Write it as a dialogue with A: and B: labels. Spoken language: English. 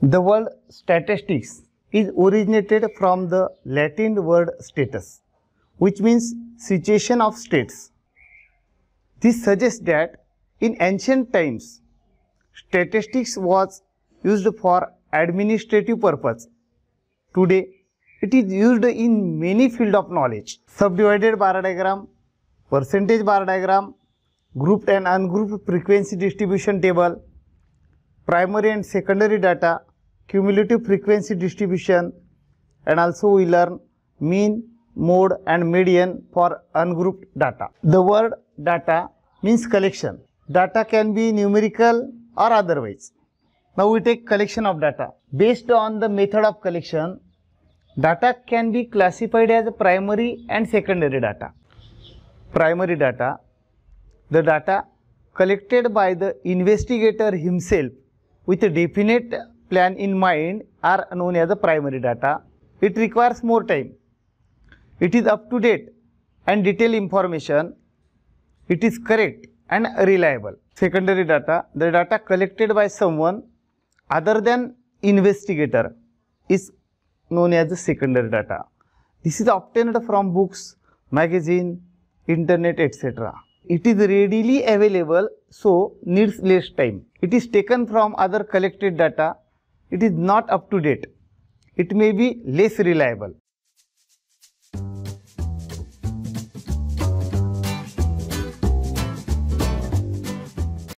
A: The word statistics is originated from the Latin word status, which means situation of states. This suggests that in ancient times, statistics was used for administrative purpose. Today, it is used in many field of knowledge. Subdivided bar diagram, percentage bar diagram, grouped and ungrouped frequency distribution table, primary and secondary data, cumulative frequency distribution and also we learn mean, mode and median for ungrouped data. The word data means collection. Data can be numerical or otherwise. Now we take collection of data. Based on the method of collection, data can be classified as primary and secondary data. Primary data, the data collected by the investigator himself with a definite plan in mind are known as the primary data. It requires more time. It is up to date and detailed information. It is correct and reliable. Secondary data, the data collected by someone other than investigator is known as the secondary data. This is obtained from books, magazine, internet, etc. It is readily available, so needs less time. It is taken from other collected data it is not up to date. It may be less reliable.